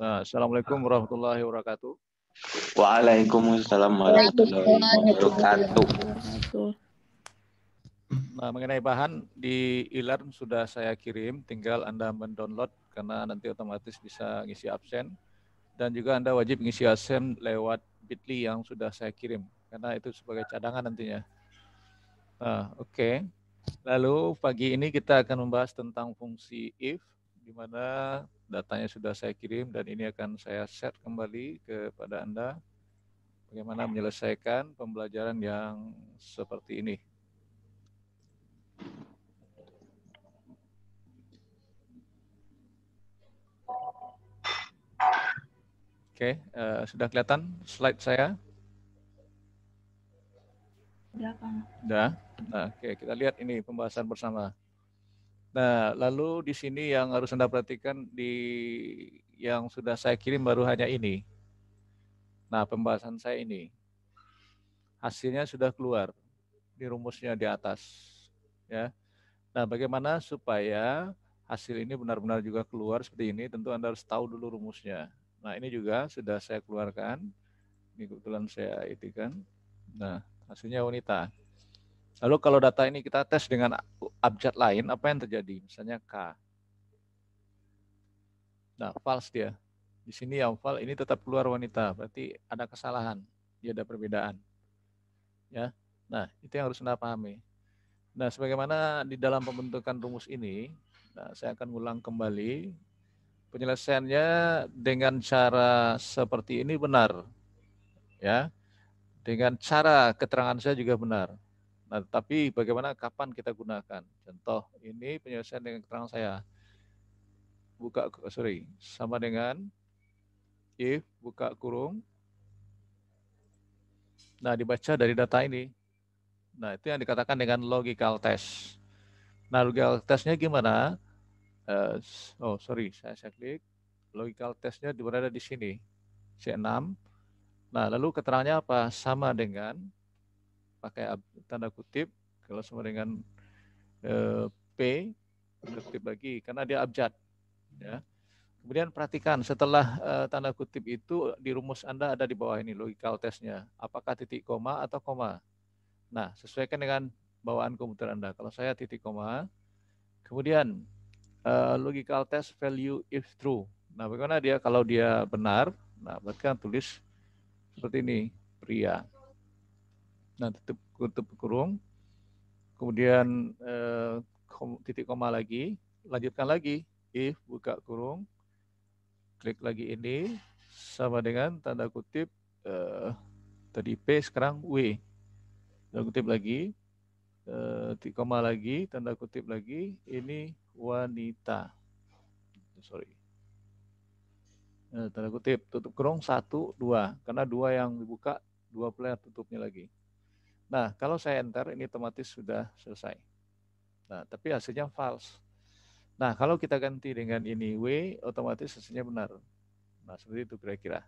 Nah, assalamualaikum warahmatullahi wabarakatuh. Waalaikumsalam warahmatullahi wabarakatuh. Nah, mengenai bahan di Ilar sudah saya kirim, tinggal Anda mendownload karena nanti otomatis bisa ngisi absen. Dan juga Anda wajib ngisi absen lewat bit.ly yang sudah saya kirim, karena itu sebagai cadangan nantinya. Nah, oke. Okay. Lalu pagi ini kita akan membahas tentang fungsi if di mana datanya sudah saya kirim dan ini akan saya set kembali kepada Anda bagaimana menyelesaikan pembelajaran yang seperti ini. Oke, okay, uh, eh, sudah kelihatan slide saya? Sudah, Pak. Sudah? Nah, oke, okay, kita lihat ini pembahasan bersama. Nah, lalu di sini yang harus Anda perhatikan di yang sudah saya kirim baru hanya ini. Nah, pembahasan saya ini. Hasilnya sudah keluar di rumusnya di atas, ya. Nah, bagaimana supaya hasil ini benar-benar juga keluar seperti ini? Tentu Anda harus tahu dulu rumusnya. Nah, ini juga sudah saya keluarkan. Ini kebetulan saya itikan. Nah, hasilnya wanita. Lalu kalau data ini kita tes dengan abjad lain, apa yang terjadi? Misalnya K. Nah, false dia. Di sini yang false ini tetap keluar wanita, berarti ada kesalahan, dia ada perbedaan. Ya. Nah, itu yang harus Anda pahami. Nah, sebagaimana di dalam pembentukan rumus ini, nah, saya akan ulang kembali penyelesaiannya dengan cara seperti ini benar. Ya. Dengan cara keterangan saya juga benar. Nah, tapi bagaimana kapan kita gunakan? Contoh ini penyelesaian dengan keterangan saya. Buka, eh, sorry, sama dengan if buka kurung. Nah, dibaca dari data ini. Nah, itu yang dikatakan dengan logical test. Nah, logical testnya gimana? Uh, oh, sorry, saya, saya klik. Logical testnya berada di sini, C6. Nah, lalu keterangannya apa? Sama dengan pakai tanda kutip kalau sama dengan eh, P P kutip lagi karena dia abjad ya kemudian perhatikan setelah eh, tanda kutip itu di rumus Anda ada di bawah ini logical testnya apakah titik koma atau koma nah sesuaikan dengan bawaan komputer Anda kalau saya titik koma kemudian eh, logical test value if true nah bagaimana dia kalau dia benar nah berarti kan tulis seperti ini pria nah tutup tutup kurung kemudian eh, titik koma lagi lanjutkan lagi if buka kurung klik lagi ini sama dengan tanda kutip eh, tadi p sekarang w tanda kutip lagi eh, titik koma lagi tanda kutip lagi ini wanita sorry eh, tanda kutip tutup kurung satu dua karena dua yang dibuka dua player tutupnya lagi Nah, kalau saya enter, ini otomatis sudah selesai. Nah, tapi hasilnya false. Nah, kalau kita ganti dengan ini W, otomatis hasilnya benar. Nah, seperti itu kira-kira.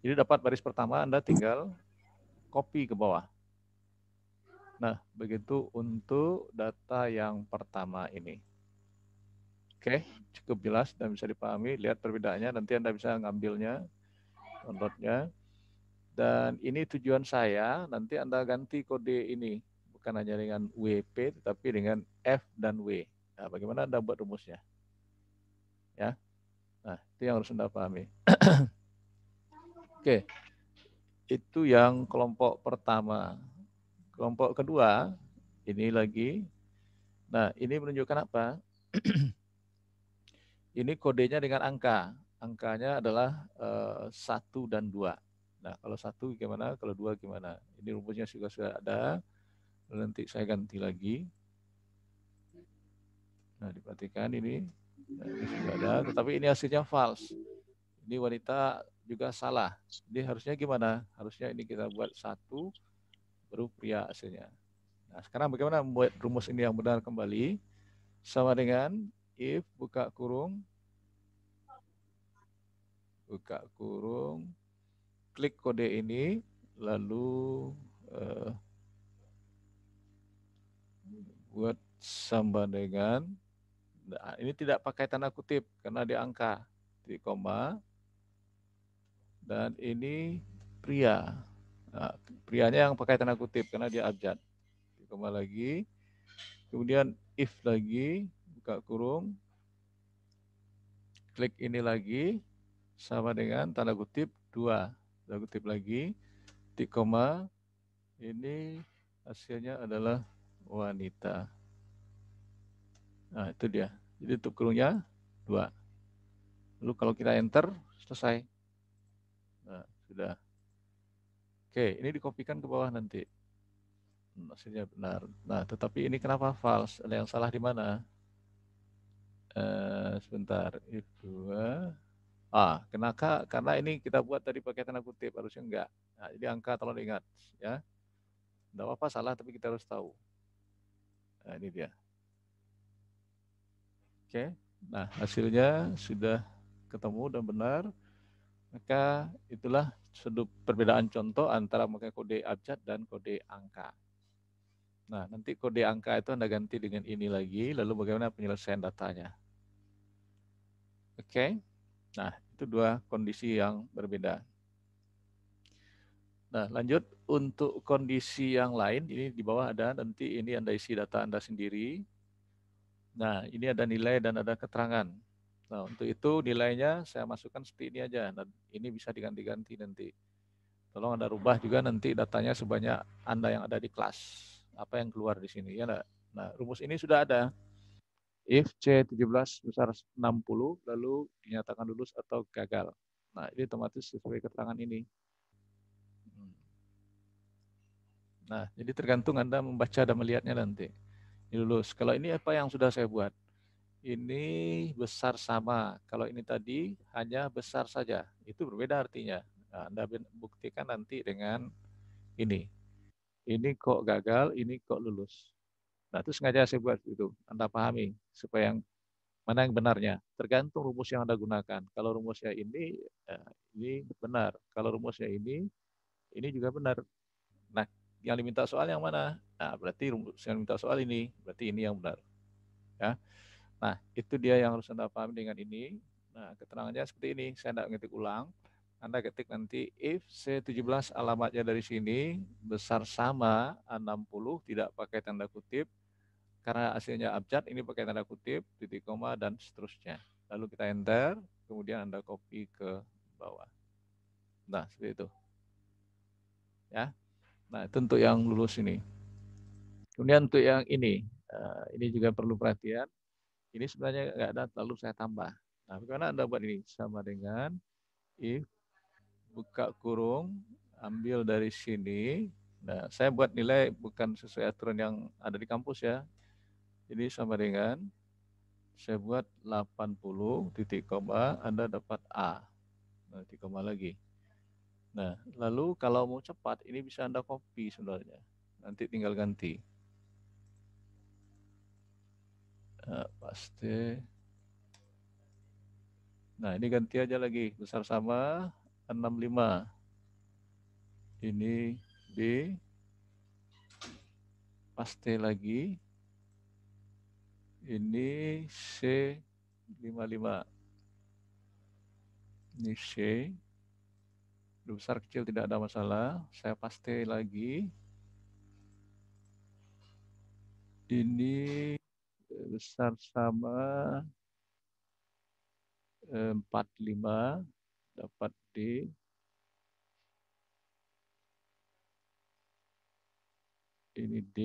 Jadi dapat baris pertama, Anda tinggal copy ke bawah. Nah, begitu untuk data yang pertama ini. Oke, cukup jelas dan bisa dipahami. Lihat perbedaannya, nanti Anda bisa ngambilnya, downloadnya. Dan ini tujuan saya, nanti Anda ganti kode ini. Bukan hanya dengan WP, tetapi dengan F dan W. Nah, bagaimana Anda buat rumusnya? Ya, Nah, itu yang harus Anda pahami. Oke, itu yang kelompok pertama. Kelompok kedua, ini lagi. Nah, ini menunjukkan apa? ini kodenya dengan angka. Angkanya adalah eh, satu 1 dan dua. Nah, kalau satu gimana? Kalau dua gimana? Ini rumusnya juga sudah ada. Nanti saya ganti lagi. Nah, diperhatikan ini. Nah, ini sudah ada, tetapi ini hasilnya false. Ini wanita juga salah. Jadi harusnya gimana? Harusnya ini kita buat satu, baru pria hasilnya. Nah, sekarang bagaimana membuat rumus ini yang benar kembali? Sama dengan if buka kurung, buka kurung, klik kode ini, lalu uh, buat sama dengan nah, ini tidak pakai tanda kutip karena di angka di koma dan ini pria nah, prianya yang pakai tanda kutip karena dia abjad di koma lagi kemudian if lagi buka kurung klik ini lagi sama dengan tanda kutip dua kita kutip lagi. Titik koma. Ini hasilnya adalah wanita. Nah, itu dia. Jadi tutup kurungnya dua. Lalu kalau kita enter, selesai. Nah, sudah. Oke, ini dikopikan ke bawah nanti. Hmm, hasilnya benar. Nah, tetapi ini kenapa false? Ada yang salah di mana? Uh, sebentar. itu. Ah, kenapa? Karena ini kita buat tadi pakai tanda kutip, harusnya enggak. Nah, jadi angka tolong ingat, ya. Enggak apa-apa salah, tapi kita harus tahu. Nah, ini dia. Oke, nah hasilnya sudah ketemu dan benar. Maka itulah sudut perbedaan contoh antara memakai kode abjad dan kode angka. Nah, nanti kode angka itu Anda ganti dengan ini lagi, lalu bagaimana penyelesaian datanya. Oke. Okay. Nah, itu dua kondisi yang berbeda. Nah, lanjut untuk kondisi yang lain, ini di bawah ada nanti ini Anda isi data Anda sendiri. Nah, ini ada nilai dan ada keterangan. Nah, untuk itu nilainya saya masukkan seperti ini aja. Nah, ini bisa diganti-ganti nanti. Tolong Anda rubah juga nanti datanya sebanyak Anda yang ada di kelas. Apa yang keluar di sini, ya Nah, rumus ini sudah ada if C17 besar 60 lalu dinyatakan lulus atau gagal. Nah, ini otomatis sesuai keterangan ini. Hmm. Nah, jadi tergantung Anda membaca dan melihatnya nanti. Ini lulus. Kalau ini apa yang sudah saya buat? Ini besar sama. Kalau ini tadi hanya besar saja. Itu berbeda artinya. Nah, Anda buktikan nanti dengan ini. Ini kok gagal, ini kok lulus. Nah, itu sengaja saya buat itu. Anda pahami supaya yang mana yang benarnya. Tergantung rumus yang Anda gunakan. Kalau rumusnya ini, eh, ini benar. Kalau rumusnya ini, ini juga benar. Nah, yang diminta soal yang mana? Nah, berarti rumus yang diminta soal ini, berarti ini yang benar. Ya. Nah, itu dia yang harus Anda pahami dengan ini. Nah, keterangannya seperti ini. Saya tidak ngetik ulang. Anda ketik nanti if C17 alamatnya dari sini besar sama A60 tidak pakai tanda kutip karena hasilnya abjad ini pakai tanda kutip, titik koma dan seterusnya. Lalu kita enter, kemudian Anda copy ke bawah. Nah, seperti itu. Ya. Nah, itu untuk yang lulus ini. Kemudian untuk yang ini, eh, ini juga perlu perhatian. Ini sebenarnya nggak ada, lalu saya tambah. Nah, karena Anda buat ini? Sama dengan if buka kurung, ambil dari sini. Nah, saya buat nilai bukan sesuai aturan yang ada di kampus ya. Ini sama dengan saya buat 80 titik koma, Anda dapat A. Nah, titik koma lagi. Nah, lalu kalau mau cepat, ini bisa Anda copy sebenarnya. Nanti tinggal ganti. Nah, pasti. Nah, ini ganti aja lagi. Besar sama 65. Ini B. Paste lagi. Ini C55. Ini C. Besar kecil tidak ada masalah. Saya paste lagi. Ini besar sama 45 eh, dapat D. Ini D.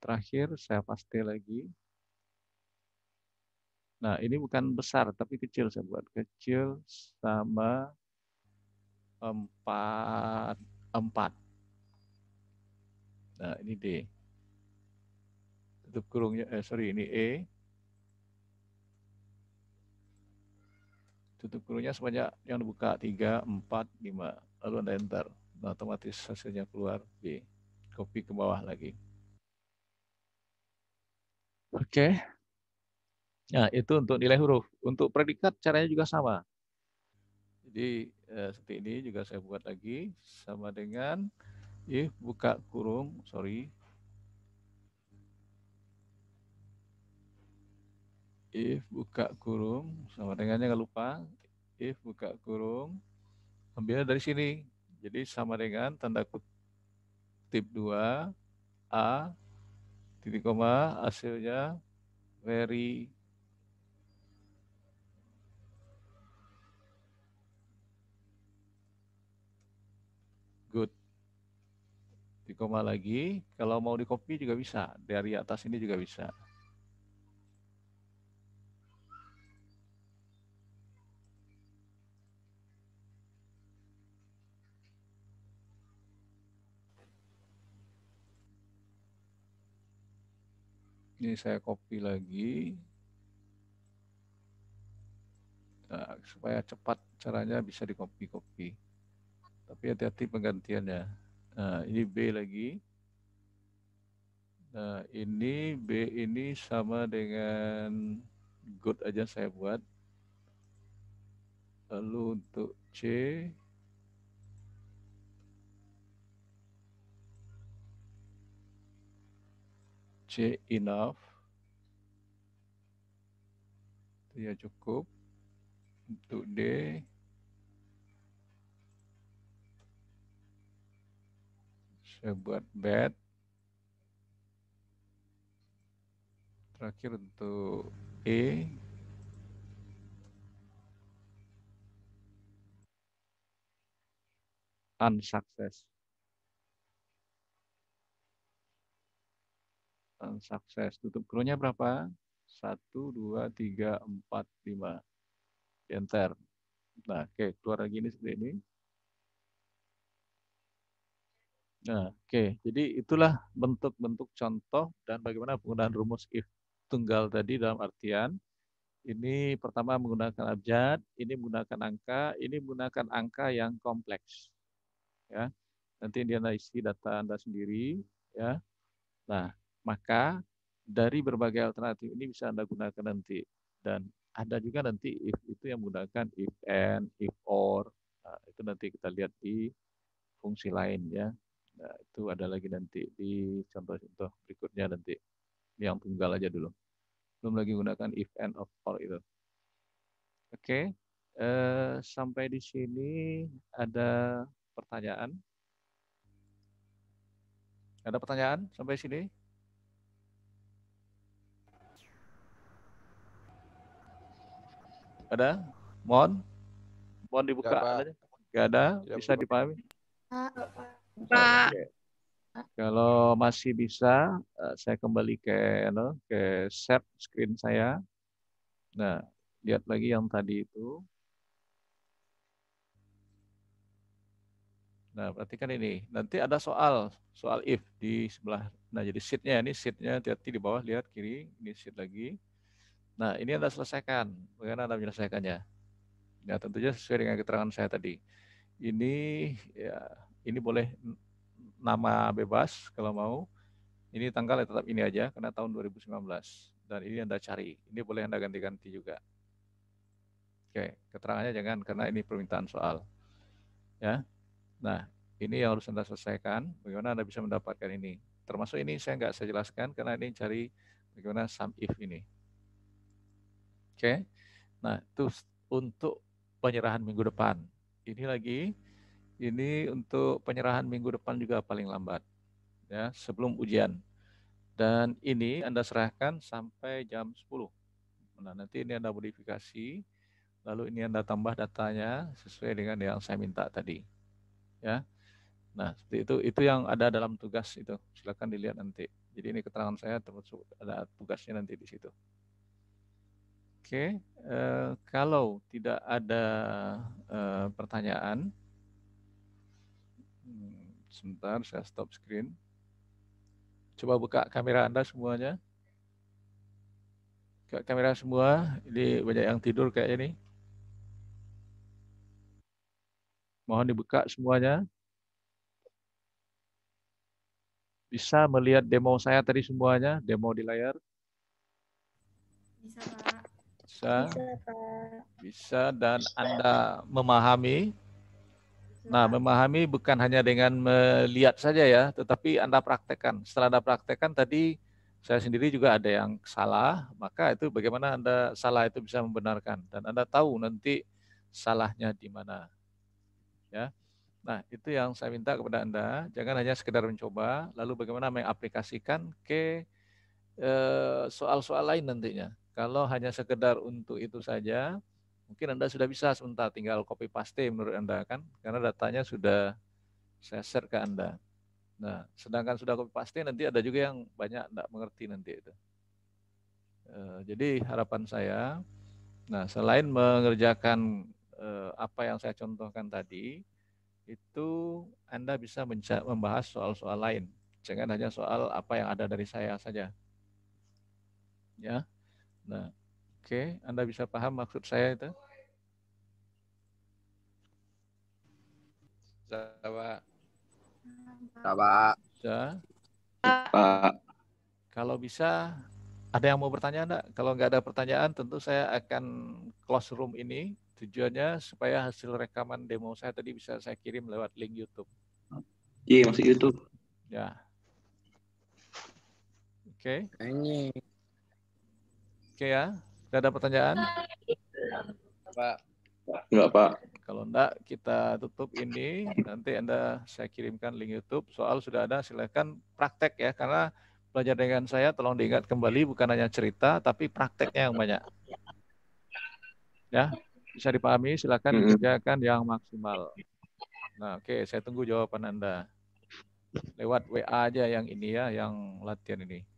Terakhir saya paste lagi. Nah, ini bukan besar tapi kecil saya buat kecil sama 4 4. Nah, ini D. Tutup kurungnya eh sorry ini E. Tutup kurungnya sebanyak yang dibuka 3, 4, 5. Lalu Anda enter. Nah, otomatis hasilnya keluar B. Copy ke bawah lagi. Oke. Okay. Nah, itu untuk nilai huruf. Untuk predikat caranya juga sama. Jadi eh, seperti ini juga saya buat lagi sama dengan if buka kurung, sorry. If buka kurung sama dengan nggak lupa if buka kurung ambilnya dari sini. Jadi sama dengan tanda kutip 2 A titik koma hasilnya very good titik koma lagi kalau mau di copy juga bisa dari atas ini juga bisa Ini saya copy lagi. Nah, supaya cepat caranya bisa di copy-copy. Tapi hati-hati penggantiannya. Nah, ini B lagi. Nah, ini B ini sama dengan good aja saya buat. Lalu untuk C C enough. Itu ya cukup. Untuk D saya buat bed. Terakhir untuk E unsuccess. dan sukses. Tutup krunya berapa? satu dua tiga empat lima Enter. Nah, oke. Okay. Keluar lagi ini seperti ini. Nah, oke. Okay. Jadi itulah bentuk-bentuk contoh dan bagaimana penggunaan rumus if tunggal tadi dalam artian ini pertama menggunakan abjad, ini menggunakan angka, ini menggunakan angka yang kompleks. Ya. Nanti dia isi data Anda sendiri, ya. Nah, maka dari berbagai alternatif ini bisa Anda gunakan nanti. Dan ada juga nanti if itu yang menggunakan if and, if or. Nah, itu nanti kita lihat di fungsi lain ya. Nah, itu ada lagi nanti di contoh-contoh berikutnya nanti. Yang tunggal aja dulu. Belum lagi menggunakan if and of or itu. Oke, okay. eh, sampai di sini ada pertanyaan. Ada pertanyaan sampai sini? Ada? Mohon? Mohon dibuka. Gak, ada? Gak bisa buka. dipahami? Pak. Kalau masih bisa, eh, saya kembali ke no, anu, ke set screen saya. Nah, lihat lagi yang tadi itu. Nah, perhatikan ini. Nanti ada soal, soal if di sebelah. Nah, jadi sheetnya ini sheetnya. hati-hati di bawah, lihat kiri, ini sheet lagi. Nah, ini Anda selesaikan. Bagaimana Anda menyelesaikannya? Ya, tentunya sesuai dengan keterangan saya tadi. Ini ya, ini boleh nama bebas kalau mau. Ini tanggal ya tetap ini aja karena tahun 2019 dan ini Anda cari. Ini boleh Anda ganti-ganti juga. Oke, keterangannya jangan karena ini permintaan soal. Ya. Nah, ini yang harus Anda selesaikan. Bagaimana Anda bisa mendapatkan ini? Termasuk ini saya nggak saya jelaskan karena ini cari bagaimana sum if ini. Oke. Okay? Nah, itu untuk penyerahan minggu depan. Ini lagi ini untuk penyerahan minggu depan juga paling lambat ya sebelum ujian dan ini anda serahkan sampai jam 10 nah nanti ini anda modifikasi lalu ini anda tambah datanya sesuai dengan yang saya minta tadi ya nah seperti itu itu yang ada dalam tugas itu silakan dilihat nanti jadi ini keterangan saya termasuk ada tugasnya nanti di situ Oke, uh, kalau tidak ada uh, pertanyaan, hmm, sebentar saya stop screen. Coba buka kamera Anda semuanya. Buka kamera semua, ini banyak yang tidur kayaknya nih. Mohon dibuka semuanya. Bisa melihat demo saya tadi semuanya, demo di layar? Bisa, Pak. Bisa. Bisa, dan Anda memahami. Nah, memahami bukan hanya dengan melihat saja ya, tetapi Anda praktekkan. Setelah Anda praktekkan tadi saya sendiri juga ada yang salah, maka itu bagaimana Anda salah itu bisa membenarkan dan Anda tahu nanti salahnya di mana. Ya. Nah, itu yang saya minta kepada Anda, jangan hanya sekedar mencoba, lalu bagaimana mengaplikasikan ke Eh, soal-soal lain nantinya. Kalau hanya sekedar untuk itu saja, mungkin Anda sudah bisa sebentar tinggal copy paste menurut Anda kan karena datanya sudah saya share ke Anda. Nah, sedangkan sudah copy paste nanti ada juga yang banyak tidak mengerti nanti itu. Eh, jadi harapan saya, nah selain mengerjakan eh, apa yang saya contohkan tadi, itu Anda bisa membahas soal-soal lain. Jangan hanya soal apa yang ada dari saya saja ya. Nah, oke, okay. Anda bisa paham maksud saya itu? Sawa. Sawa. Ya. Pak. Kalau bisa ada yang mau bertanya enggak? Kalau nggak ada pertanyaan tentu saya akan close room ini. Tujuannya supaya hasil rekaman demo saya tadi bisa saya kirim lewat link YouTube. Iya, masih YouTube. Ya. Oke. Okay. Ini Oke ya, tidak ada pertanyaan? Pak. Enggak, Pak. Kalau enggak, kita tutup ini. Nanti Anda saya kirimkan link YouTube. Soal sudah ada, silahkan praktek ya. Karena belajar dengan saya, tolong diingat kembali, bukan hanya cerita, tapi prakteknya yang banyak. Ya, bisa dipahami, silahkan mm -hmm. dikerjakan yang maksimal. Nah, oke, saya tunggu jawaban Anda. Lewat WA aja yang ini ya, yang latihan ini.